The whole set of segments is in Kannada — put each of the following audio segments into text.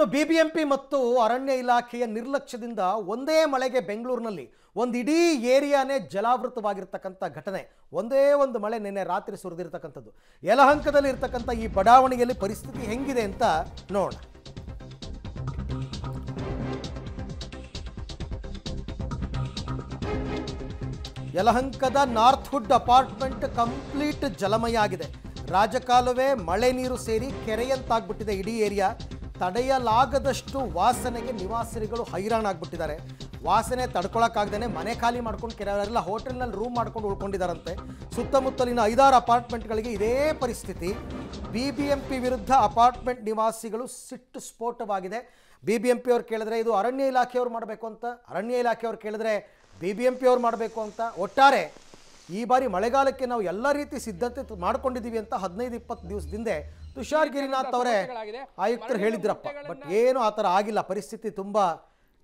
ಇನ್ನು ಬಿಬಿಎಂಪಿ ಮತ್ತು ಅರಣ್ಯ ಇಲಾಖೆಯ ನಿರ್ಲಕ್ಷ್ಯದಿಂದ ಒಂದೇ ಮಳೆಗೆ ಬೆಂಗಳೂರಿನಲ್ಲಿ ಒಂದು ಇಡೀ ಏರಿಯಾನೇ ಜಲಾವೃತವಾಗಿರ್ತಕ್ಕಂಥ ಘಟನೆ ಒಂದೇ ಒಂದು ಮಳೆ ನಿನ್ನೆ ರಾತ್ರಿ ಸುರಿದಿರ್ತಕ್ಕಂಥದ್ದು ಯಲಹಂಕದಲ್ಲಿ ಇರ್ತಕ್ಕಂಥ ಈ ಬಡಾವಣೆಯಲ್ಲಿ ಪರಿಸ್ಥಿತಿ ಹೆಂಗಿದೆ ಅಂತ ನೋಡೋಣ ಯಲಹಂಕದ ಹುಡ್ ಅಪಾರ್ಟ್ಮೆಂಟ್ ಕಂಪ್ಲೀಟ್ ಜಲಮಯ ಆಗಿದೆ ರಾಜಕಾಲುವೆ ಮಳೆ ನೀರು ಸೇರಿ ಕೆರೆಯಂತಾಗ್ಬಿಟ್ಟಿದೆ ಇಡೀ ಏರಿಯಾ ತಡೆಯಲಾಗದಷ್ಟು ವಾಸನೆಗೆ ನಿವಾಸಿಗಳು ಹೈರಾಣಾಗ್ಬಿಟ್ಟಿದ್ದಾರೆ ವಾಸನೆ ತಡ್ಕೊಳಕ್ಕಾಗ್ದೇ ಮನೆ ಖಾಲಿ ಮಾಡ್ಕೊಂಡು ಕೆಲವರೆಲ್ಲ ಹೋಟೆಲ್ನಲ್ಲಿ ರೂಮ್ ಮಾಡ್ಕೊಂಡು ಉಳ್ಕೊಂಡಿದ್ದಾರಂತೆ ಸುತ್ತಮುತ್ತಲಿನ ಐದಾರು ಅಪಾರ್ಟ್ಮೆಂಟ್ಗಳಿಗೆ ಇದೇ ಪರಿಸ್ಥಿತಿ ಬಿ ಬಿ ಎಂ ಪಿ ವಿರುದ್ಧ ಅಪಾರ್ಟ್ಮೆಂಟ್ ನಿವಾಸಿಗಳು ಸಿಟ್ಟು ಸ್ಫೋಟವಾಗಿದೆ ಬಿ ಬಿ ಎಂ ಪಿ ಅವ್ರು ಕೇಳಿದ್ರೆ ಇದು ಅರಣ್ಯ ಇಲಾಖೆಯವ್ರು ಮಾಡಬೇಕು ಅಂತ ಅರಣ್ಯ ಇಲಾಖೆಯವ್ರು ಕೇಳಿದ್ರೆ ಬಿ ಬಿ ಎಂ ಪಿ ಅವ್ರು ಮಾಡಬೇಕು ಅಂತ ಒಟ್ಟಾರೆ ಈ ಬಾರಿ ಮಳೆಗಾಲಕ್ಕೆ ನಾವು ಎಲ್ಲ ರೀತಿ ಸಿದ್ಧತೆ ಮಾಡ್ಕೊಂಡಿದ್ದೀವಿ ಅಂತ ಹದಿನೈದು ಇಪ್ಪತ್ತು ದಿವಸದಿಂದ ತುಷಾರ್ ಗಿರಿನಾಥ್ ಅವರೇ ಆಯುಕ್ತರು ಹೇಳಿದ್ರಪ್ಪ ಬಟ್ ಏನು ಆ ಥರ ಆಗಿಲ್ಲ ಪರಿಸ್ಥಿತಿ ತುಂಬ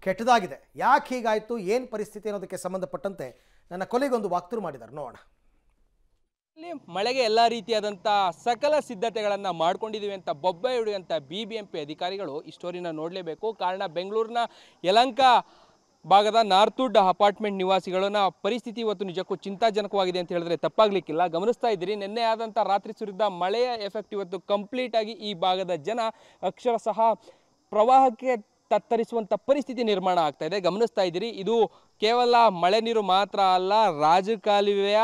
ಕೆಟ್ಟದಾಗಿದೆ ಯಾಕೆ ಹೀಗಾಯಿತು ಏನು ಪರಿಸ್ಥಿತಿ ಅನ್ನೋದಕ್ಕೆ ಸಂಬಂಧಪಟ್ಟಂತೆ ನನ್ನ ಕೊಲೆಗೊಂದು ವಾಕ್ತೃ ಮಾಡಿದ್ದಾರೆ ನೋಡೋಣ ಮಳೆಗೆ ಎಲ್ಲ ರೀತಿಯಾದಂಥ ಸಕಲ ಸಿದ್ಧತೆಗಳನ್ನು ಮಾಡ್ಕೊಂಡಿದೀವಿ ಅಂತ ಬೊಬ್ಬೆ ಹಿಡಿಯುವಂಥ ಬಿ ಬಿ ಎಂ ಪಿ ಅಧಿಕಾರಿಗಳು ಈ ಸ್ಟೋರಿನ ನೋಡಲೇಬೇಕು ಕಾರಣ ಬೆಂಗಳೂರಿನ ಯಲಂಕ ಭಾಗದ ನಾರ್ತುಡ್ ಅಪಾರ್ಟ್ಮೆಂಟ್ ನಿವಾಸಿಗಳನ್ನ ಪರಿಸ್ಥಿತಿ ಇವತ್ತು ನಿಜಕ್ಕೂ ಚಿಂತಾಜನಕವಾಗಿದೆ ಅಂತ ಹೇಳಿದ್ರೆ ತಪ್ಪಾಗ್ಲಿಕ್ಕಿಲ್ಲ ಗಮನಿಸ್ತಾ ಇದ್ದೀರಿ ನಿನ್ನೆ ಆದಂಥ ರಾತ್ರಿ ಸುರಿದ ಮಳೆಯ ಎಫೆಕ್ಟ್ ಇವತ್ತು ಕಂಪ್ಲೀಟ್ ಆಗಿ ಈ ಭಾಗದ ಜನ ಅಕ್ಷರಶಃ ಪ್ರವಾಹಕ್ಕೆ ತತ್ತರಿಸುವಂಥ ಪರಿಸ್ಥಿತಿ ನಿರ್ಮಾಣ ಆಗ್ತಾ ಇದೆ ಗಮನಿಸ್ತಾ ಇದ್ದೀರಿ ಇದು ಕೇವಲ ಮಳೆ ನೀರು ಮಾತ್ರ ಅಲ್ಲ ರಾಜಕಾಲುವೆಯ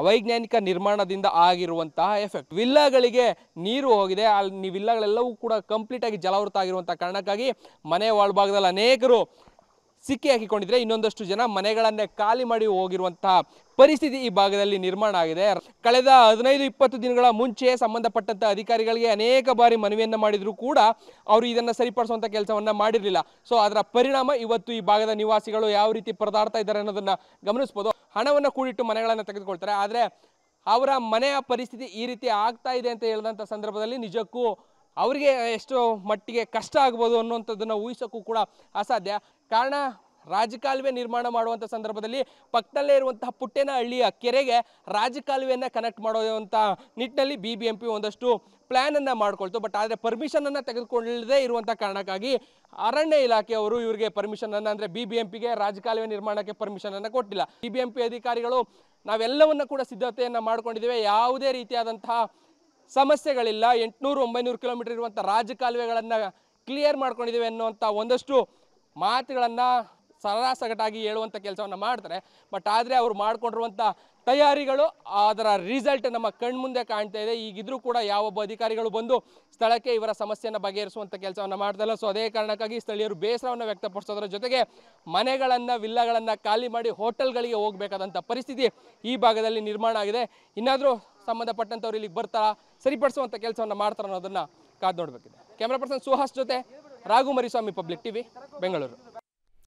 ಅವೈಜ್ಞಾನಿಕ ನಿರ್ಮಾಣದಿಂದ ಆಗಿರುವಂತಹ ಎಫೆಕ್ಟ್ ವಿಲ್ಲಾಗಳಿಗೆ ನೀರು ಹೋಗಿದೆ ಅಲ್ಲಿ ವಿಲ್ಲಾಗಳೆಲ್ಲವೂ ಕೂಡ ಕಂಪ್ಲೀಟ್ ಆಗಿ ಜಲಾವೃತ ಆಗಿರುವಂಥ ಕಾರಣಕ್ಕಾಗಿ ಮನೆ ಒಳಭಾಗದಲ್ಲಿ ಅನೇಕರು ಸಿಕ್ಕಿ ಹಾಕಿಕೊಂಡಿದ್ರೆ ಇನ್ನೊಂದಷ್ಟು ಜನ ಮನೆಗಳನ್ನೇ ಖಾಲಿ ಮಾಡಿ ಹೋಗಿರುವಂತಹ ಪರಿಸ್ಥಿತಿ ಈ ಭಾಗದಲ್ಲಿ ನಿರ್ಮಾಣ ಆಗಿದೆ ಕಳೆದ ಹದಿನೈದು ಇಪ್ಪತ್ತು ದಿನಗಳ ಮುಂಚೆ ಸಂಬಂಧಪಟ್ಟಂತ ಅಧಿಕಾರಿಗಳಿಗೆ ಅನೇಕ ಬಾರಿ ಮನವಿಯನ್ನು ಮಾಡಿದರೂ ಕೂಡ ಅವರು ಇದನ್ನು ಸರಿಪಡಿಸುವಂತ ಕೆಲಸವನ್ನ ಮಾಡಿರಲಿಲ್ಲ ಸೊ ಅದರ ಪರಿಣಾಮ ಇವತ್ತು ಈ ಭಾಗದ ನಿವಾಸಿಗಳು ಯಾವ ರೀತಿ ಪರದಾಡ್ತಾ ಇದ್ದಾರೆ ಅನ್ನೋದನ್ನ ಗಮನಿಸಬಹುದು ಹಣವನ್ನು ಕೂಡಿಟ್ಟು ಮನೆಗಳನ್ನು ತೆಗೆದುಕೊಳ್ತಾರೆ ಆದರೆ ಅವರ ಮನೆಯ ಪರಿಸ್ಥಿತಿ ಈ ರೀತಿ ಆಗ್ತಾ ಇದೆ ಅಂತ ಹೇಳಿದಂಥ ಸಂದರ್ಭದಲ್ಲಿ ನಿಜಕ್ಕೂ ಅವರಿಗೆ ಎಷ್ಟು ಮಟ್ಟಿಗೆ ಕಷ್ಟ ಆಗ್ಬೋದು ಅನ್ನುವಂಥದ್ದನ್ನು ಊಹಿಸೋಕ್ಕೂ ಕೂಡ ಅಸಾಧ್ಯ ಕಾರಣ ರಾಜಕಾಲುವೆ ನಿರ್ಮಾಣ ಮಾಡುವಂಥ ಸಂದರ್ಭದಲ್ಲಿ ಪಕ್ಕದಲ್ಲೇ ಇರುವಂತಹ ಪುಟ್ಟೇನಹಳ್ಳಿಯ ಕೆರೆಗೆ ರಾಜಕಾಲುವೆಯನ್ನು ಕನೆಕ್ಟ್ ಮಾಡುವಂಥ ನಿಟ್ಟಿನಲ್ಲಿ ಬಿ ಬಿ ಎಂ ಪಿ ಒಂದಷ್ಟು ಪ್ಲ್ಯಾನನ್ನು ಮಾಡಿಕೊಳ್ತು ಬಟ್ ಆದರೆ ಪರ್ಮಿಷನನ್ನು ತೆಗೆದುಕೊಳ್ಳದೇ ಇರುವಂಥ ಕಾರಣಕ್ಕಾಗಿ ಅರಣ್ಯ ಇಲಾಖೆಯವರು ಇವರಿಗೆ ಪರ್ಮಿಷನನ್ನು ಅಂದರೆ ಬಿ ಬಿ ಎಂ ಪಿಗೆ ರಾಜಕಾಲುವೆ ನಿರ್ಮಾಣಕ್ಕೆ ಪರ್ಮಿಷನನ್ನು ಕೊಟ್ಟಿಲ್ಲ ಬಿ ಬಿ ಎಂ ಪಿ ಅಧಿಕಾರಿಗಳು ನಾವೆಲ್ಲವನ್ನು ಕೂಡ ಸಿದ್ಧತೆಯನ್ನು ಮಾಡಿಕೊಂಡಿದ್ದೇವೆ ಯಾವುದೇ ರೀತಿಯಾದಂತಹ ಸಮಸ್ಯೆಗಳಿಲ್ಲ ಎಂಟುನೂರು ಒಂಬೈನೂರು ಕಿಲೋಮೀಟರ್ ಇರುವಂಥ ರಾಜಕಾಲುವೆಗಳನ್ನು ಕ್ಲಿಯರ್ ಮಾಡ್ಕೊಂಡಿದ್ದೀವಿ ಅನ್ನುವಂಥ ಒಂದಷ್ಟು ಮಾತುಗಳನ್ನು ಸರಾಸಗಟಾಗಿ ಹೇಳುವಂಥ ಕೆಲಸವನ್ನು ಮಾಡ್ತಾರೆ ಬಟ್ ಆದರೆ ಅವರು ಮಾಡಿಕೊಂಡಿರುವಂಥ ತಯಾರಿಗಳು ಅದರ ರಿಸಲ್ಟ್ ನಮ್ಮ ಕಣ್ಮುಂದೆ ಕಾಣ್ತಾ ಇದೆ ಈಗಿದ್ರೂ ಕೂಡ ಯಾವೊಬ್ಬ ಅಧಿಕಾರಿಗಳು ಬಂದು ಸ್ಥಳಕ್ಕೆ ಇವರ ಸಮಸ್ಯೆಯನ್ನು ಬಗೆಹರಿಸುವಂಥ ಕೆಲಸವನ್ನು ಮಾಡ್ತಾ ಸೊ ಅದೇ ಕಾರಣಕ್ಕಾಗಿ ಸ್ಥಳೀಯರು ಬೇಸರವನ್ನು ವ್ಯಕ್ತಪಡಿಸೋದ್ರ ಜೊತೆಗೆ ಮನೆಗಳನ್ನು ವಿಲ್ಲಗಳನ್ನು ಖಾಲಿ ಮಾಡಿ ಹೋಟೆಲ್ಗಳಿಗೆ ಹೋಗಬೇಕಾದಂಥ ಪರಿಸ್ಥಿತಿ ಈ ಭಾಗದಲ್ಲಿ ನಿರ್ಮಾಣ ಆಗಿದೆ ಇನ್ನಾದರೂ ಸಂಬಂಧಪಟ್ಟಂಥವ್ರು ಇಲ್ಲಿಗೆ ಬರ್ತಾರಾ ಸರಿಪಡಿಸುವಂಥ ಕೆಲಸವನ್ನು ಮಾಡ್ತಾರ ಅನ್ನೋದನ್ನ ಕಾದು ನೋಡ್ಬೇಕಿದೆ ಕ್ಯಾಮ್ರಾ ಪರ್ಸನ್ ಸುಹಾಸ್ ಜೊತೆ ರಾಘು ಮರಿಸ್ವಾಮಿ ಪಬ್ಲಿಕ್ ಟಿವಿ ಬೆಂಗಳೂರು